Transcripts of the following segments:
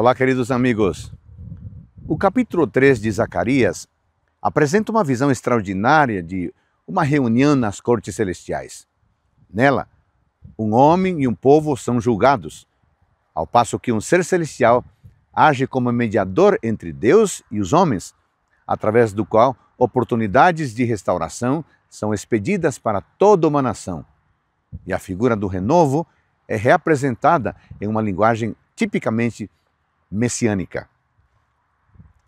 Olá, queridos amigos. O capítulo 3 de Zacarias apresenta uma visão extraordinária de uma reunião nas cortes celestiais. Nela, um homem e um povo são julgados, ao passo que um ser celestial age como mediador entre Deus e os homens, através do qual oportunidades de restauração são expedidas para toda uma nação. E a figura do renovo é reapresentada em uma linguagem tipicamente messiânica.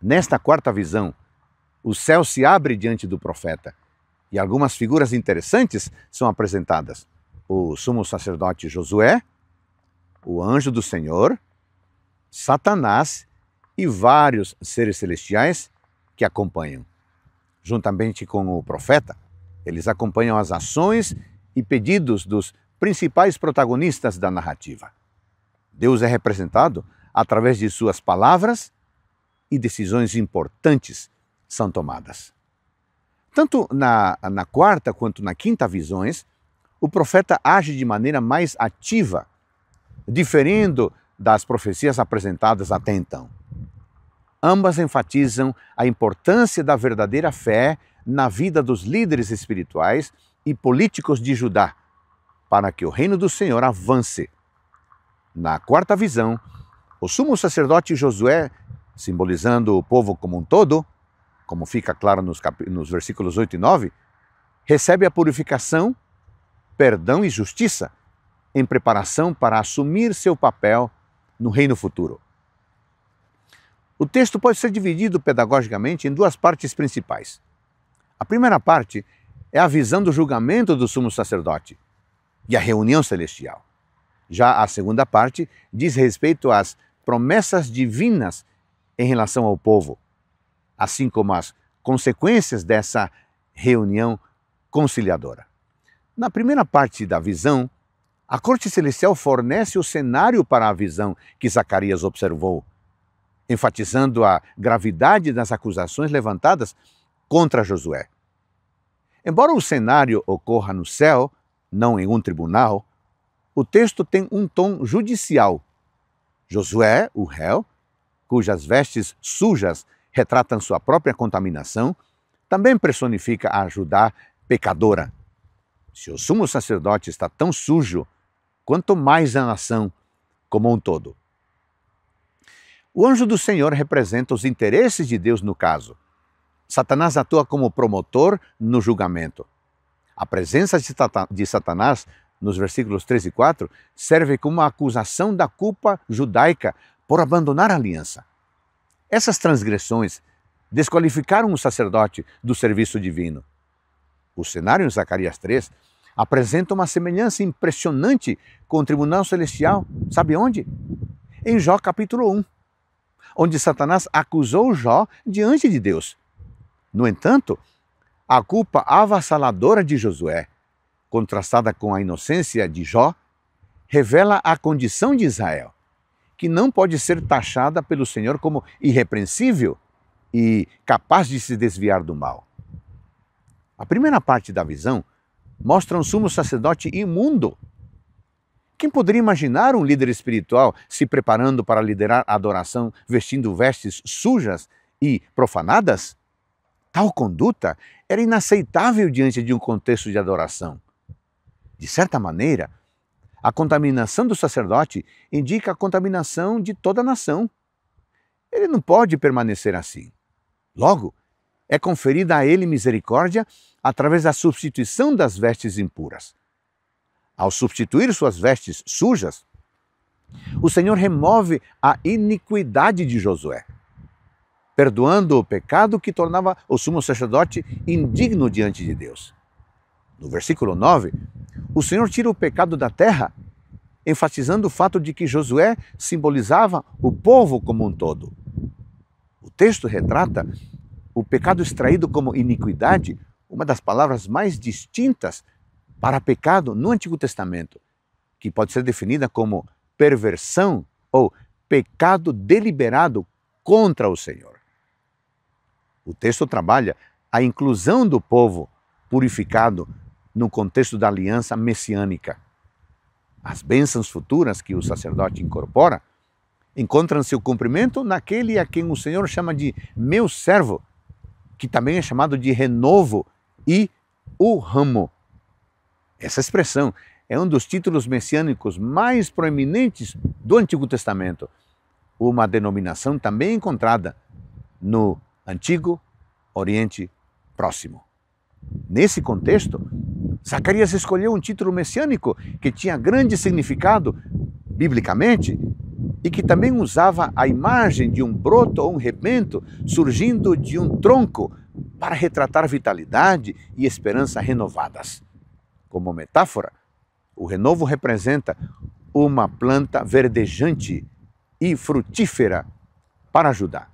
Nesta quarta visão, o céu se abre diante do profeta e algumas figuras interessantes são apresentadas: o sumo sacerdote Josué, o anjo do Senhor, Satanás e vários seres celestiais que acompanham. Juntamente com o profeta, eles acompanham as ações e pedidos dos principais protagonistas da narrativa. Deus é representado através de suas palavras e decisões importantes são tomadas. Tanto na, na quarta quanto na quinta visões, o profeta age de maneira mais ativa, diferindo das profecias apresentadas até então. Ambas enfatizam a importância da verdadeira fé na vida dos líderes espirituais e políticos de Judá, para que o reino do Senhor avance. Na quarta visão, o sumo sacerdote Josué, simbolizando o povo como um todo, como fica claro nos, nos versículos 8 e 9, recebe a purificação, perdão e justiça em preparação para assumir seu papel no reino futuro. O texto pode ser dividido pedagogicamente em duas partes principais. A primeira parte é a visão do julgamento do sumo sacerdote e a reunião celestial. Já a segunda parte diz respeito às promessas divinas em relação ao povo, assim como as consequências dessa reunião conciliadora. Na primeira parte da visão, a corte celestial fornece o cenário para a visão que Zacarias observou, enfatizando a gravidade das acusações levantadas contra Josué. Embora o cenário ocorra no céu, não em um tribunal, o texto tem um tom judicial Josué, o réu, cujas vestes sujas retratam sua própria contaminação, também personifica a Judá pecadora. Se o sumo sacerdote está tão sujo, quanto mais a nação como um todo. O anjo do Senhor representa os interesses de Deus no caso. Satanás atua como promotor no julgamento. A presença de Satanás nos versículos 3 e 4, serve como uma acusação da culpa judaica por abandonar a aliança. Essas transgressões desqualificaram o sacerdote do serviço divino. O cenário em Zacarias 3 apresenta uma semelhança impressionante com o tribunal celestial, sabe onde? Em Jó capítulo 1, onde Satanás acusou Jó diante de Deus. No entanto, a culpa avassaladora de Josué contrastada com a inocência de Jó, revela a condição de Israel, que não pode ser taxada pelo Senhor como irrepreensível e capaz de se desviar do mal. A primeira parte da visão mostra um sumo sacerdote imundo. Quem poderia imaginar um líder espiritual se preparando para liderar a adoração vestindo vestes sujas e profanadas? Tal conduta era inaceitável diante de um contexto de adoração. De certa maneira, a contaminação do sacerdote indica a contaminação de toda a nação. Ele não pode permanecer assim. Logo, é conferida a ele misericórdia através da substituição das vestes impuras. Ao substituir suas vestes sujas, o Senhor remove a iniquidade de Josué, perdoando o pecado que tornava o sumo sacerdote indigno diante de Deus. No versículo 9, o Senhor tira o pecado da terra, enfatizando o fato de que Josué simbolizava o povo como um todo. O texto retrata o pecado extraído como iniquidade, uma das palavras mais distintas para pecado no Antigo Testamento, que pode ser definida como perversão ou pecado deliberado contra o Senhor. O texto trabalha a inclusão do povo purificado no contexto da aliança messiânica. As bênçãos futuras que o sacerdote incorpora encontram seu cumprimento naquele a quem o Senhor chama de meu servo, que também é chamado de renovo e o ramo. Essa expressão é um dos títulos messiânicos mais proeminentes do Antigo Testamento, uma denominação também encontrada no Antigo Oriente Próximo. Nesse contexto, Zacarias escolheu um título messiânico que tinha grande significado biblicamente e que também usava a imagem de um broto ou um rebento surgindo de um tronco para retratar vitalidade e esperança renovadas. Como metáfora, o renovo representa uma planta verdejante e frutífera para ajudar.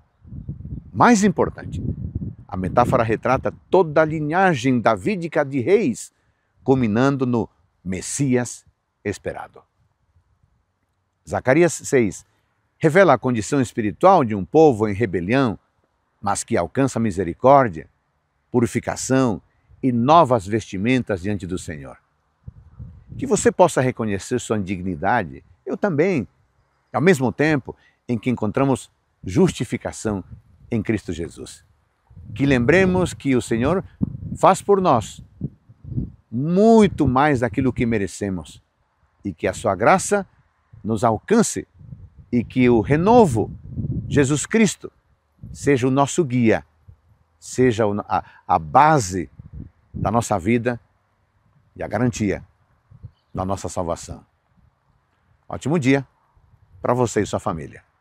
Mais importante, a metáfora retrata toda a linhagem davídica de reis culminando no Messias esperado. Zacarias 6 revela a condição espiritual de um povo em rebelião, mas que alcança misericórdia, purificação e novas vestimentas diante do Senhor. Que você possa reconhecer sua indignidade, eu também, ao mesmo tempo em que encontramos justificação em Cristo Jesus. Que lembremos que o Senhor faz por nós muito mais daquilo que merecemos. E que a sua graça nos alcance e que o renovo, Jesus Cristo, seja o nosso guia, seja a, a base da nossa vida e a garantia da nossa salvação. Ótimo dia para você e sua família.